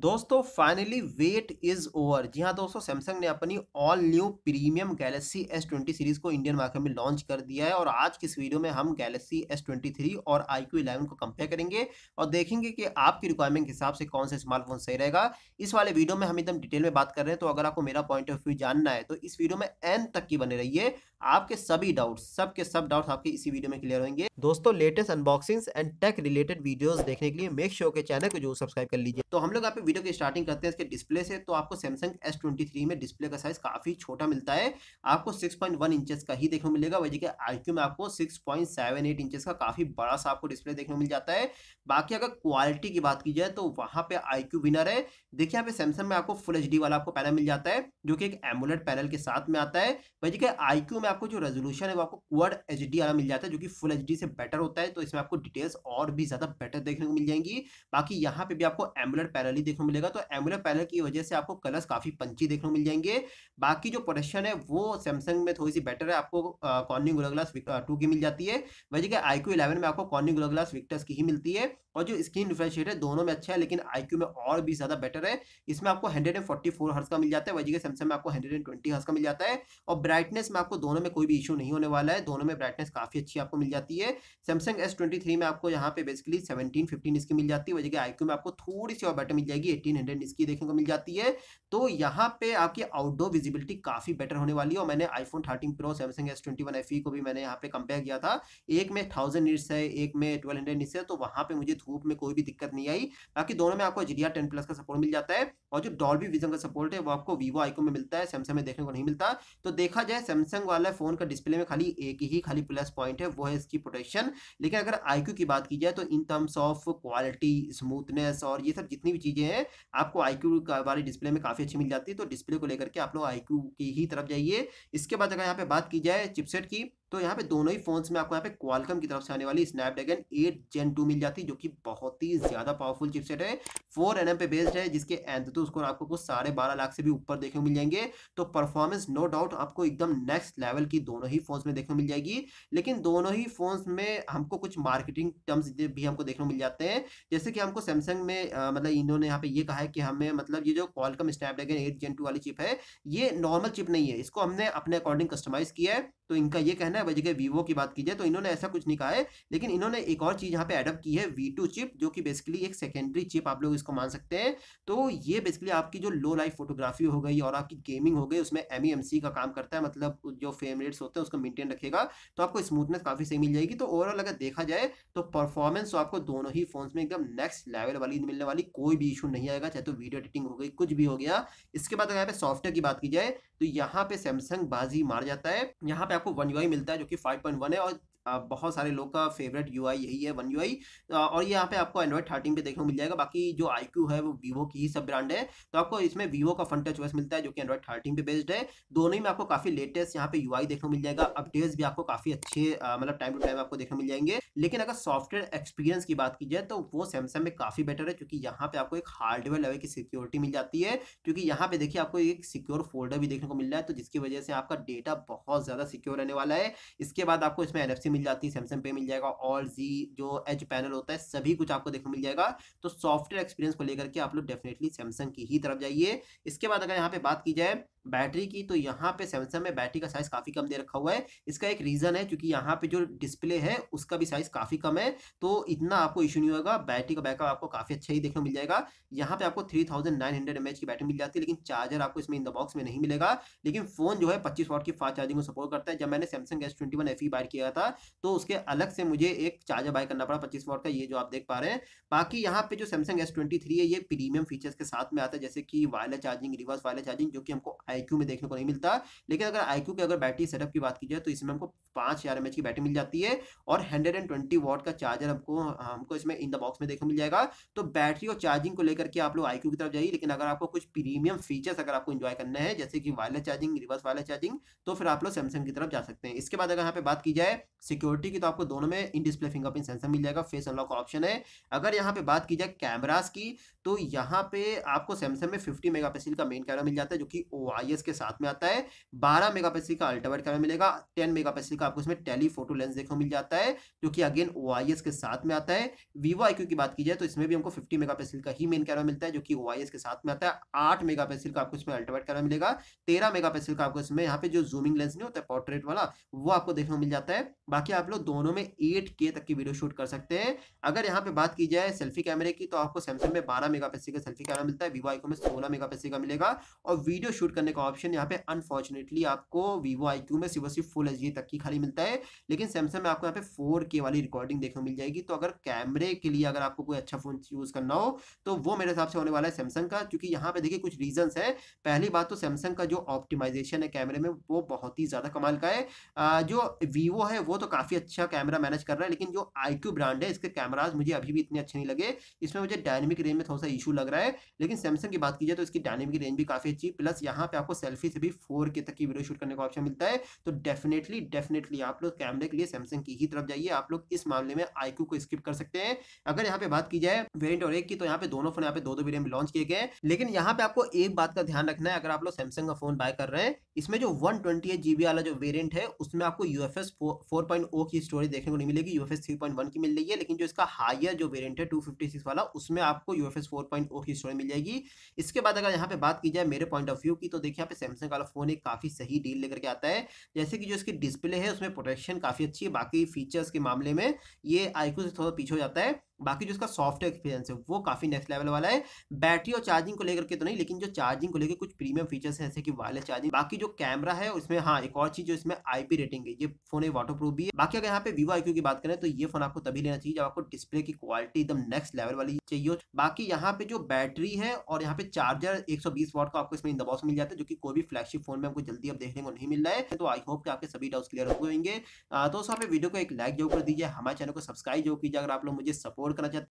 दोस्तों finally wait is over जी हाँ दोस्तों सैमसंग ने अपनी all new premium Galaxy S twenty series को इंडियन मार्केट में लॉन्च कर दिया है और आज की इस वीडियो में हम गैलेक्सी एस ट्वेंटी थ्री और आई क्यू इलेवन को कंपेयर करेंगे और देखेंगे कि आपकी रिक्वायरमेंट के हिसाब से कौन सा स्मार्टफोन सही रहेगा इस वाले वीडियो में हम एकदम डिटेल में बात कर रहे हैं तो अगर आपको मेरा पॉइंट ऑफ व्यू जानना है तो इस वीडियो में एंड तक की बने रही आपके सभी डाउट्स सबके सब डाउट्स आपके इसी वीडियो में क्लियर होंगे दोस्तों latest unboxing and tech related video देखने के लिए मेक श्योर के चैनल को जो सब्सक्राइब कर लीजिए तो हम लोग आप वीडियो की स्टार्टिंग करते हैं इसके डिस्प्ले से तो आपको सैमसंग एस ट्वेंटी थ्री में डिस्प्ले का साइज काफ़ी छोटा मिलता है आपको सिक्स पॉइंट वन इंचज का ही देखने को मिलेगा वही के आई में आपको six point seven eight inches का काफ़ी बड़ा सा आपको डिस्प्ले देखने को मिल जाता है बाकी अगर क्वालिटी की बात की जाए तो वहां पर आई विनर है देखिए यहाँ पे सैमसंग में आपको फुल एच वाला आपको पैनल मिल जाता है जो कि एक एमुलेट पैनल के साथ में आता है वही जी आई में आपको जो रेजोल्यूशन है वो आपको क्वाड एच वाला मिल जाता है जो कि फुल एच से बेटर होता है तो इसमें आपको डिटेल्स और भी ज़्यादा बेटर देखने को मिल जाएंगी बाकी यहाँ पे भी आपको एमुलेट पैनल ही देखने को मिलेगा तो एमुलर पैनल की वजह से आपको कलर्स काफ़ी पंची देखने को मिल जाएंगे बाकी जो प्रोडक्शन है वो सैमसंग में थोड़ी सी बेटर है आपको कॉर्निंग ग्लास टू की मिल जाती है वजह कि आई क्यू में आपको कॉर्निंग ग्लास विक्टर्स की ही मिलती है और जो स्क्रीन रिफ्रेश है दोनों में अच्छा है लेकिन आई में और भी ज़्यादा बेटर है इसमें आपको हंड्रेड एंड का मिल जाता है वजह सैमसंग में आपको हंड्रेड एंड का मिल जाता है और ब्राइटनेस में आपको दोनों में कोई भी इशू नहीं होने वाला है दोनों में ब्राइटनेस काफ़ी अच्छी आपको मिल जाती है सैमसंग एस में आपको यहाँ पे बेसिकली सेवेंटीन फिफ्टीन इसकी मिल जाती है वजह आई में आपको थोड़ी सी और बेटर मिल जाएगी जाएगी एटीन हंड्रेड इसकी देखने को मिल जाती है तो यहाँ पे आपकी आउटडोर विजिबिलिटी काफ़ी बेटर होने वाली है और मैंने iPhone thirteen pro Samsung S twenty one F को भी मैंने यहाँ पे कंपेयर किया था एक में थाउजेंड इट्स है एक में ट्वेल्व हंड्रेड निट्स है तो वहाँ पे मुझे धूप में कोई भी दिक्कत नहीं आई बाकी दोनों में आपको जीडिया टेन प्लस का सपोर्ट मिल जाता है और जो डॉल्बी विजन का सपोर्ट है वो आपको वीवो आईको में मिलता है सैमसंग में देखने को नहीं मिलता तो देखा जाए सैमसंग वाला फ़ोन का डिस्प्ले में खाली एक ही खाली प्लस पॉइंट है वो है इसकी प्रोटेक्शन लेकिन अगर आईक्यू की बात की जाए तो in terms of quality smoothness और ये सब जितनी भी चीज़ें हैं आपको आईक्यू वाली डिस्प्ले में काफ़ी अच्छी मिल जाती है तो डिस्प्ले को लेकर के आप लोग आईक्यू की ही तरफ जाइए इसके बाद अगर यहाँ पे बात की जाए चिपसेट की तो यहाँ पे दोनों ही फोन्स में आपको यहाँ पे क्वालकम की तरफ से आने वाली स्नैपड्रैगन 8 जेन 2 मिल जाती है जो कि बहुत ही ज़्यादा पावरफुल चिपसेट है फोर एन पे बेस्ड है जिसके एंथ तो स्कोर आपको कुछ साढ़े बारह लाख से भी ऊपर देखने को मिल जाएंगे तो परफॉर्मेंस नो डाउट आपको एकदम नेक्स्ट लेवल की दोनों ही फोन्स में देखने को मिल जाएगी लेकिन दोनों ही फोन्स में हमको कुछ मार्केटिंग टर्म्स भी हमको देखने को मिल जाते हैं जैसे कि हमको सैमसंग में मतलब इन्होंने यहाँ पे ये कहा है कि हमें मतलब ये जो snap Snapdragon eight gen two वाली चिप है ये नॉर्मल चिप नहीं है इसको हमने अपने अकॉर्डिंग कस्टमाइज किया है तो इनका ये कहना है जगह वीवो की बात की जाए तो इन्होंने ऐसा कुछ नहीं कहा है लेकिन इन्होंने एक और चीज़ यहाँ पे एडअप की है वी टू चिप जो कि बेसिकली एक सेकेंडरी चिप आप लोग इसको मान सकते हैं तो ये बेसिकली आपकी जो लो लाइफ फोटोग्राफी हो गई और आपकी गेमिंग हो गई उसमें एम e का काम करता है मतलब जो फ्रेम रेट्स होते हैं उसको मेनटेन रखेगा तो आपको स्मूथनेस काफ़ी सही मिल जाएगी तो ओवरऑल अगर देखा जाए तो परफॉर्मेंस तो आपको दोनों ही फोन में एकदम नेक्स्ट लेवल वाली मिलने वाली कोई भी इशू नहीं आएगा चाहे तो वीडियो एडिटिंग हो गई कुछ भी हो गया इसके बाद अगर यहाँ पे सॉफ्टवेयर की बात की जाए तो यहाँ पे सैमसंग बाजी मार जाता है यहाँ पे आपको वन यू मिलता है जो कि फाइव पॉइंट वन है और बहुत सारे लोग का फेवरेट यू यही है वन यू और ये यहाँ पे आपको एंड्रॉइड थर्टीन पे देखने को मिल जाएगा बाकी जो आई है वो वीवो की ही सब ब्रांड है तो आपको इसमें वीवो का फंटा चॉइस मिलता है जो कि एंड्रॉइड थर्टीन पे बेस्ड है दोनों ही में आपको काफी लेटेस्ट यहाँ पे यू देखने को मिल जाएगा अपडेट्स भी आपको काफी अच्छे मतलब टाइम टू टाइम आपको देखने मिल जाएंगे लेकिन अगर सॉफ्टवेयर एक्सपीरियंस की बात की जाए तो वो सैमसंग में काफी बेटर है क्योंकि यहाँ पे आपको एक हार्डवेयर लेवल की सिक्योरिटी मिल जाती है क्योंकि यहाँ पे देखिए आपको एक सिक्योर फोल्डर भी देखने को मिल रहा है तो जिसकी वजह से आपका डेटा बहुत ज्यादा सिक्योर रहने वाला है इसके बाद आपको इसमें एनएफसी मिल जाती है सैमसंग पे मिल जाएगा और जी जो एच पैनल होता है सभी कुछ आपको देखने मिल जाएगा तो सॉफ्टवेयर एक्सपीरियंस को लेकर के आप लोग डेफिनेटली सैमसंग की ही तरफ जाइए इसके बाद अगर यहाँ पे बात की जाए बैटरी की तो यहाँ पे सैमसंग में बैटरी का साइज काफी कम दे रखा हुआ है इसका एक रीजन है क्योंकि यहाँ पे जो डिस्प्ले है उसका भी साइज काफी कम है तो इतना आपको इश्यू नहीं होगा बैटरी का बैकअप आपको काफी अच्छा ही देखने को मिल जाएगा यहाँ पे आपको three thousand nine hundred M H की बैटरी मिल जाती है लेकिन चार्जर आपको इसमें इन द बॉक्स में नहीं मिलेगा लेकिन फोन जो है पच्चीस वॉट की फास्ट चार्जिंग को सपोर्ट करता है जब मैंने Samsung S twenty one F E buy किया था तो उसके अलग से मुझे एक चार्जर बाय करना पड़ा पच्चीस वॉट का ये जो आप देख पा रहे हैं बाकी यहाँ पे जो सैमसंग एस ट्वेंटी थ्री है ये प्रीमियम फीचर्स के साथ में आता है जैसे कि wireless charging reverse wireless charging जो कि हमको आईक्यू में देखने को नहीं मिलता लेकिन अगर आईक्यू के अगर बैटरी सेटअप की बात की जाए तो इसमें हमको पांच हजार एम की बैटरी मिल जाती है और हंड्रेड एंड ट्वेंटी वॉट का चार्जर हमको हमको इसमें इन द बॉक्स में देखने मिल जाएगा तो बैटरी और चार्जिंग को लेकर के आप लोग आईक्यू की तरफ जाइए लेकिन अगर आपको कुछ प्रीमियम फीचर्स अगर आपको इन्जॉय करना है जैसे कि wireless charging reverse wireless charging तो फिर आप लोग सैमसंग की तरफ जा सकते हैं इसके बाद अगर यहाँ पे बात की जाए सिक्योरिटी की तो आपको दोनों में इन डिस्प्ले फिंगरप्रिंट सेंसर मिल जाएगा फेस अनलॉक का ऑप्शन है अगर यहाँ पे बात की जाए कैमराज की तो यहाँ पे आपको सैमसंग में फिफ्टी मेगा का मेन कैमरा मिल जाता है जो कि ओ आई के साथ में आता है बारह मेगा का अल्ट्रावाइट कैमरा मिलेगा टेन मेगा का आपको इसमें टेलीफोटो लेंस देखने को मिल जाता है जो कि अगेन ओ के साथ में आता है वीवो आई की बात की जाए तो इसमें भी हमको फिफ्टी मेगा का ही मेन कैमरा मिलता है जो कि ओ के साथ में आता है आठ मेगा का आपको इसमें अल्ट्रावाइट कैमरा मिलेगा तेरह मेगा का आपको इसमें यहाँ पे जो जूमिंग लेंस नहीं होता है पोर्ट्रेट वाला वो आपको देखने को मिल जाता है बाकी आप लोग दोनों में एट तक की वीडियो शूट कर सकते हैं अगर यहाँ पे बात की जाए सेल्फी कैमरे की तो आपको सैमसंग में बारह मेगा का सेल्फी कैमरा मिलता है वीवो आईको में सोलह मेगा का मिलेगा और वीडियो शूट करने करने का ऑप्शन यहाँ पे अनफॉर्चुनेटली आपको वीवो आई क्यू में सिर्फ सिर्फ फुल एच तक की खाली मिलता है लेकिन सैमसंग में आपको यहाँ पे फोर के वाली रिकॉर्डिंग देखने मिल जाएगी तो अगर कैमरे के लिए अगर आपको कोई अच्छा फोन यूज करना हो तो वो मेरे हिसाब से होने वाला है सैमसंग का क्योंकि यहाँ पे देखिए कुछ रीजन है पहली बात तो सैमसंग का जो ऑप्टिमाइजेशन है कैमरे में वो बहुत ही ज्यादा कमाल का है जो वीवो है वो तो काफी अच्छा कैमरा मैनेज कर रहा है लेकिन जो आई ब्रांड है इसके कैमराज मुझे अभी भी इतने अच्छे नहीं लगे इसमें मुझे डायनेमिक रेंज में थोड़ा सा इशू लग रहा है लेकिन सैमसंग की बात की जाए तो इसकी डायनेमिक रेंज भी काफी अच्छी प्लस यहाँ पे आपको सेल्फी से भी फोर के तक की वीडियो शूट करने का ऑप्शन मिलता है तो डेफिनेटली डेफिनेटली आप लोग कैमरे के लिए सैमसंग की ही तरफ जाइए आप लोग इस मामले में आईक्यू को स्किप कर सकते हैं अगर यहाँ पे बात की जाए वेरियंट और एक की तो यहाँ पे दोनों फोन यहाँ पे दो दो वेरियंट लॉन्च किए गए लेकिन यहाँ पे आपको एक बात का ध्यान रखना है अगर आप लोग सैमसंग का फोन बाय कर रहे हैं इसमें जो वन वाला जो वेरियंट है उसमें आपको यू एफ oh की स्टोरी देखने को नहीं मिलेगी यू एफ की मिल रही है लेकिन जो इसका हाइयर जो वेरियंट है टू वाला उसमें आपको यू एफ oh की स्टोरी मिल जाएगी इसके बाद अगर यहाँ पे बात की जाए मेरे पॉइंट ऑफ व्यू की तो देखिए यहाँ पे सैमसंग वाला फोन एक काफ़ी सही डील लेकर के आता है जैसे कि जो इसकी डिस्प्ले है उसमें प्रोटेक्शन काफ़ी अच्छी है बाकी फीचर्स के मामले में ये आईक्यू से थोड़ा पीछे हो जाता है बाकी जो इसका सॉफ्टवेयर एक्सपीरियंस है वो काफ़ी नेक्स्ट लेवल वाला है बैटरी और चार्जिंग को लेकर के तो नहीं लेकिन जो चार्जिंग को लेकर कुछ प्रीमियम फीचर्स है जैसे कि वायरलेस चार्जिंग बाकी जो कैमरा है उसमें हाँ एक और चीज जो इसमें आईपी रेटिंग है ये फोन है वाटर प्रूफ भी है बाकी अगर यहाँ पे वीवो आईक्यू की बात करें तो ये फोन आपको तभी लेना चाहिए जब आपको डिस्प्ले की क्वालिटी एकदम नेक्स्ट लेवल वाली चाहिए बाकी यहाँ पे जो बैटरी है और यहाँ पे चार्जर एक वाट का आपको इसमें इन दबाव मिल जाता है जो कि कोई भी फ्लैगशिप फोन में आपको जल्दी अब देखने को नहीं मिल रहा है तो आई होप के आपके सभी डाउट क्लियर हो गएंगे दोस्तों आप वीडियो को एक लाइक जरूर कर दीजिए हमारे चैनल को सब्सक्राइब जरूर कीजिए अगर आप लोग मुझे सपोर्ट और करना चाहते